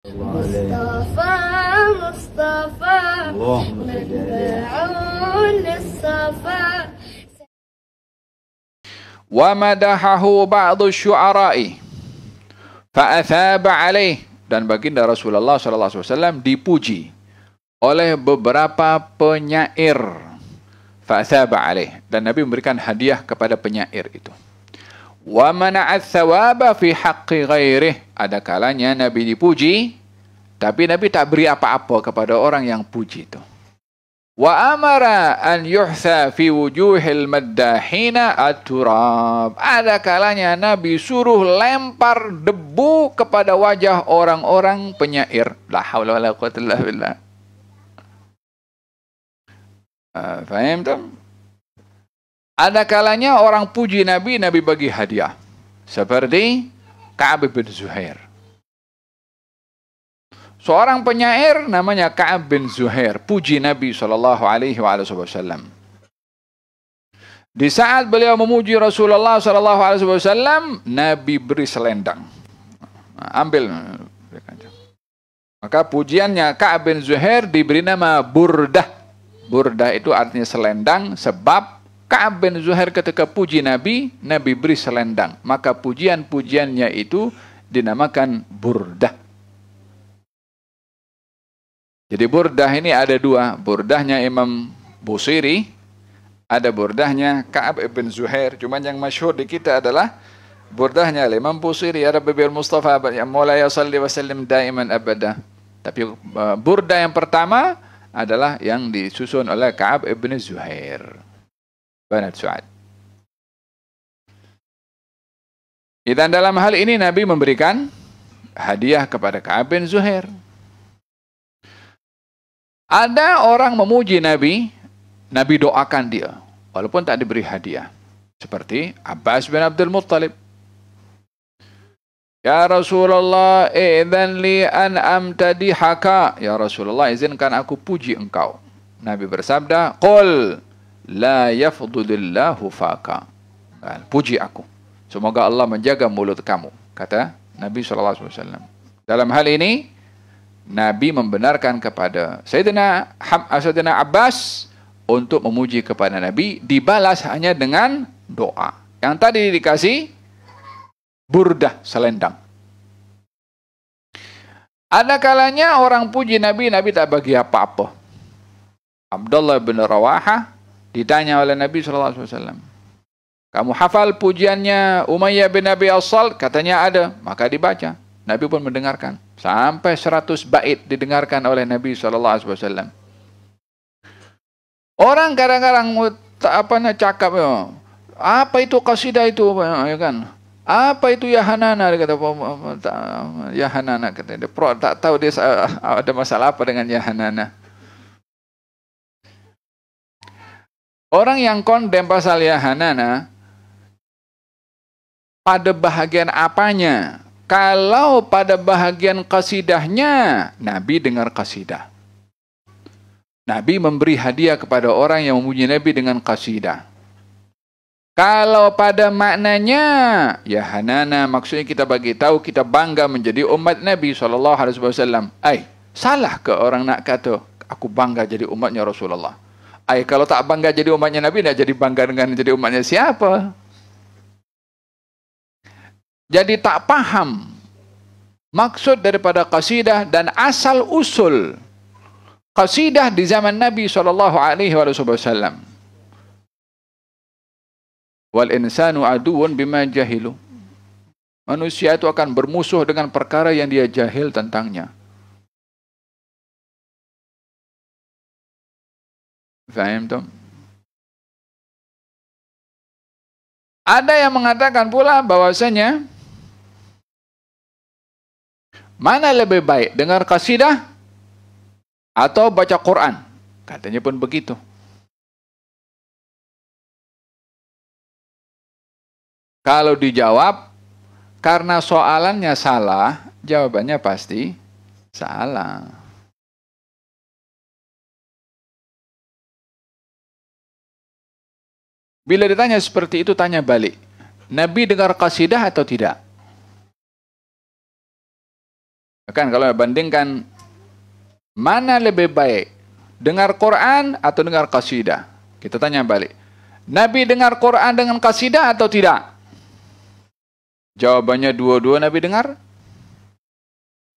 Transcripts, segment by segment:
مصطفى مصطفى مدعون الصفا ومدحه بعض الشعراء فأثاب عليه dan baginda Rasulullah Alaihi Wasallam dipuji oleh beberapa penyair. فأثاب عليه. Dan Nabi memberikan hadiah kepada penyair itu. Wa mana'at thawaba fi haqqi ghairih. Ada kalanya Nabi dipuji, tapi Nabi tak beri apa-apa kepada orang yang puji itu. Wa amara an yuhtha fi wujuhil maddahina at-turab. Ada kalanya Nabi suruh lempar debu kepada wajah orang-orang penyair. La haula wala quwwata illa billah. Ah, faham tak? Ada kalanya orang puji Nabi, Nabi bagi hadiah. Seperti Ka'ab bin Zuhair. Seorang penyair namanya Ka'ab bin Zuhair, puji Nabi Sallallahu Alaihi Wasallam. Di saat beliau memuji Rasulullah Sallallahu Alaihi Wasallam, Nabi beri selendang. ambil. Maka pujiannya Ka'ab bin Zuhair diberi nama Burdah. Burdah itu artinya selendang sebab Ka'ab bin Zuhair ketika puji Nabi, Nabi beri selendang. Maka pujian-pujiannya itu dinamakan burdah. Jadi burdah ini ada dua. Burdahnya Imam Busiri, ada burdahnya Ka'ab bin Zuhair. Cuman yang masyhur di kita adalah burdahnya Imam Busiri. Ya Rabbi bil Mustafa, ya mulai ya salli wa sallim daiman abada. Tapi uh, burdah yang pertama adalah yang disusun oleh Ka'ab bin Zuhair banat Su'ad. Dan dalam hal ini Nabi memberikan hadiah kepada Ka'ab bin Zuhair. Ada orang memuji Nabi, Nabi doakan dia. Walaupun tak diberi hadiah. Seperti Abbas bin Abdul Muttalib. Ya Rasulullah, izin li an haka. Ya Rasulullah, izinkan aku puji engkau. Nabi bersabda, Qul, la yafdudillahu faka. Kan? Puji aku. Semoga Allah menjaga mulut kamu. Kata Nabi SAW. Dalam hal ini, Nabi membenarkan kepada Sayyidina, Ham, eh, Sayyidina Abbas untuk memuji kepada Nabi dibalas hanya dengan doa. Yang tadi dikasih burdah selendang. Ada kalanya orang puji Nabi, Nabi tak bagi apa-apa. Abdullah bin Rawaha Ditanya oleh Nabi SAW. Kamu hafal pujiannya Umayyah bin Abi Asal? Katanya ada. Maka dibaca. Nabi pun mendengarkan. Sampai seratus bait didengarkan oleh Nabi SAW. Orang kadang-kadang apa nak cakap ya. Apa itu qasidah itu ya kan? Apa itu Yahanana dia kata Yahanana kata dia tak tahu dia ada masalah apa dengan Yahanana. Orang yang kondem pasal Yahanana, pada bahagian apanya? Kalau pada bahagian kasidahnya, Nabi dengar kasidah. Nabi memberi hadiah kepada orang yang memuji Nabi dengan kasidah. Kalau pada maknanya, ya Hanana, maksudnya kita bagi tahu kita bangga menjadi umat Nabi Shallallahu Alaihi Wasallam. Ay, salah ke orang nak kata aku bangga jadi umatnya Rasulullah. Ay, kalau tak bangga jadi umatnya Nabi, tidak jadi bangga dengan jadi umatnya siapa? Jadi tak paham maksud daripada kasidah dan asal usul kasidah di zaman Nabi Shallallahu Alaihi Wasallam. Wal insanu aduun bima jahilu. Manusia itu akan bermusuh dengan perkara yang dia jahil tentangnya. Fahim Ada yang mengatakan pula bahwasanya mana lebih baik dengar kasidah atau baca Quran? Katanya pun begitu. Kalau dijawab karena soalannya salah, jawabannya pasti salah. Bila ditanya seperti itu, tanya balik. Nabi dengar kasidah atau tidak? Kan kalau bandingkan mana lebih baik? Dengar Quran atau dengar kasidah? Kita tanya balik. Nabi dengar Quran dengan kasidah atau tidak? Jawabannya dua-dua Nabi dengar.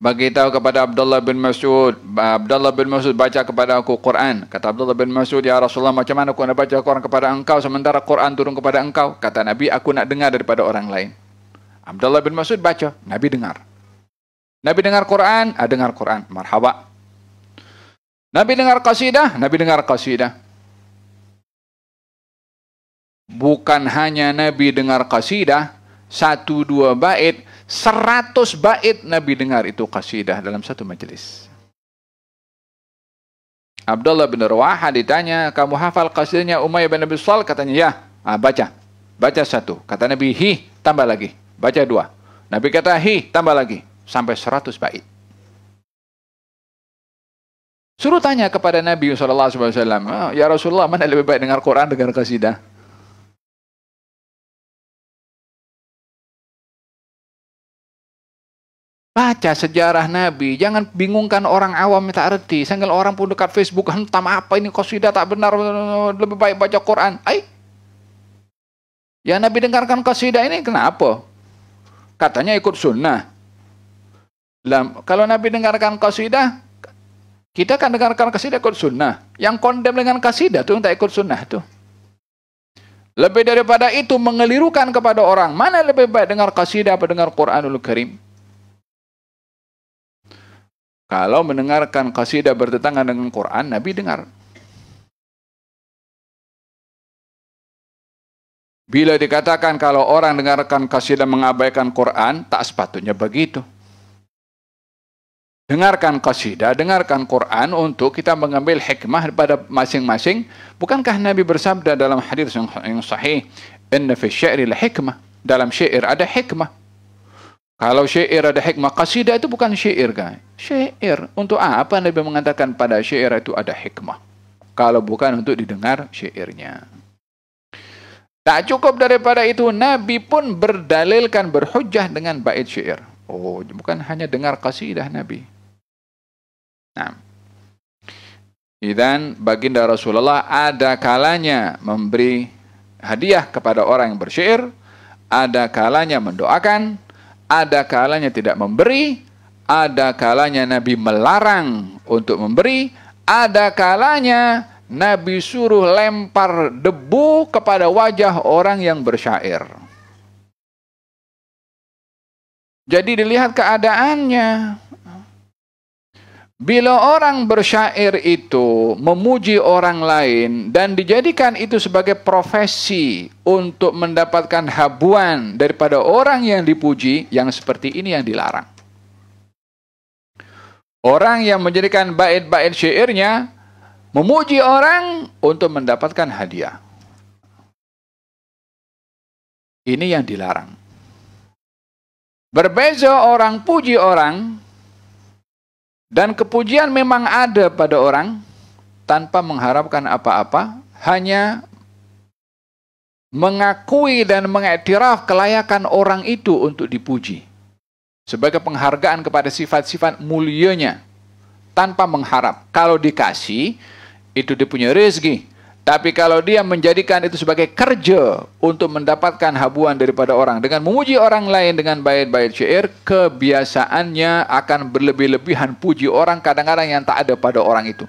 bagi tahu kepada Abdullah bin Mas'ud Abdullah bin Mas'ud baca kepada aku Quran kata Abdullah bin Mas'ud ya Rasulullah macam mana aku nak baca Quran kepada engkau sementara Quran turun kepada engkau kata Nabi aku nak dengar daripada orang lain Abdullah bin Mas'ud baca Nabi dengar Nabi dengar Quran ah, dengar Quran marhaba Nabi dengar qasidah Nabi dengar qasidah bukan hanya Nabi dengar qasidah satu dua bait Seratus bait Nabi dengar itu kasidah dalam satu majelis. Abdullah bin Rawaha ditanya, kamu hafal kasidahnya Umayyah bin Abi Sal? Katanya, ya. Ah, baca. Baca satu. Kata Nabi, hi, tambah lagi. Baca dua. Nabi kata, hi, tambah lagi. Sampai seratus bait. Suruh tanya kepada Nabi SAW, oh, ah, Ya Rasulullah, mana lebih baik dengar Quran, dengar kasidah? Baca sejarah Nabi, jangan bingungkan orang awam tak arti. Sanggil orang pun dekat Facebook, hentam apa ini sudah tak benar, lebih baik baca Quran. Ay. Ya Nabi dengarkan sudah ini kenapa? Katanya ikut sunnah. Lam, kalau Nabi dengarkan kasidah, kita kan dengarkan kasidah ikut sunnah. Yang kondem dengan kasidah tuh tak ikut sunnah tuh. Lebih daripada itu mengelirukan kepada orang. Mana lebih baik dengar kasidah apa dengar Quranul Karim? Kalau mendengarkan kasidah bertentangan dengan Quran, Nabi dengar. Bila dikatakan kalau orang dengarkan kasidah mengabaikan Quran, tak sepatutnya begitu. Dengarkan kasidah, dengarkan Quran untuk kita mengambil hikmah pada masing-masing. Bukankah Nabi bersabda dalam hadis yang sahih, Inna fi syairi hikmah. Dalam syair ada hikmah. Kalau syair ada hikmah, kasidah itu bukan syair, guys syair. Untuk apa Nabi mengatakan pada syair itu ada hikmah? Kalau bukan untuk didengar syairnya. Tak cukup daripada itu, Nabi pun berdalilkan berhujah dengan bait syair. Oh, bukan hanya dengar kasidah Nabi. Nah, Idan baginda Rasulullah ada kalanya memberi hadiah kepada orang yang bersyair, ada kalanya mendoakan, ada kalanya tidak memberi, ada kalanya Nabi melarang untuk memberi, ada kalanya Nabi suruh lempar debu kepada wajah orang yang bersyair. Jadi dilihat keadaannya. Bila orang bersyair itu memuji orang lain dan dijadikan itu sebagai profesi untuk mendapatkan habuan daripada orang yang dipuji, yang seperti ini yang dilarang. Orang yang menjadikan bait-bait syairnya memuji orang untuk mendapatkan hadiah. Ini yang dilarang. Berbeza orang puji orang dan kepujian memang ada pada orang tanpa mengharapkan apa-apa, hanya mengakui dan mengiktiraf kelayakan orang itu untuk dipuji sebagai penghargaan kepada sifat-sifat mulianya tanpa mengharap. Kalau dikasih, itu dipunya rezeki. Tapi kalau dia menjadikan itu sebagai kerja untuk mendapatkan habuan daripada orang dengan memuji orang lain dengan bait-bait syair, kebiasaannya akan berlebih-lebihan puji orang kadang-kadang yang tak ada pada orang itu.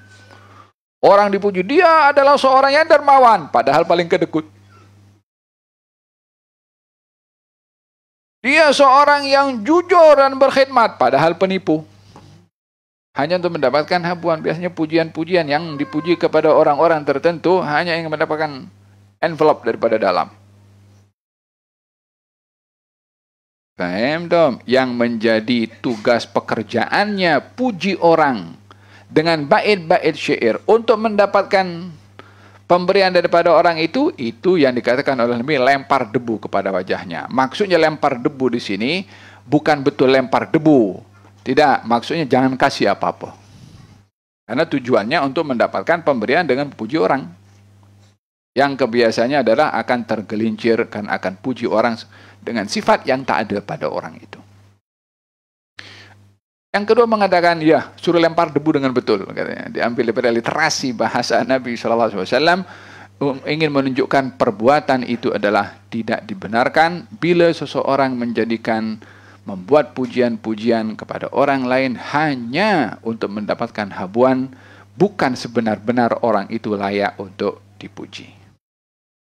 Orang dipuji, dia adalah seorang yang dermawan, padahal paling kedekut. Dia seorang yang jujur dan berkhidmat, padahal penipu. Hanya untuk mendapatkan habuan, biasanya pujian-pujian yang dipuji kepada orang-orang tertentu hanya ingin mendapatkan envelope daripada dalam. Paham dong? Yang menjadi tugas pekerjaannya puji orang dengan bait-bait syair untuk mendapatkan Pemberian daripada orang itu, itu yang dikatakan oleh Nabi lempar debu kepada wajahnya. Maksudnya lempar debu di sini bukan betul lempar debu. Tidak, maksudnya jangan kasih apa-apa. Karena tujuannya untuk mendapatkan pemberian dengan puji orang. Yang kebiasaannya adalah akan tergelincir, dan akan puji orang dengan sifat yang tak ada pada orang itu. Yang kedua mengatakan, ya suruh lempar debu dengan betul. katanya Diambil daripada literasi bahasa Nabi SAW, um, ingin menunjukkan perbuatan itu adalah tidak dibenarkan bila seseorang menjadikan membuat pujian-pujian kepada orang lain hanya untuk mendapatkan habuan bukan sebenar-benar orang itu layak untuk dipuji.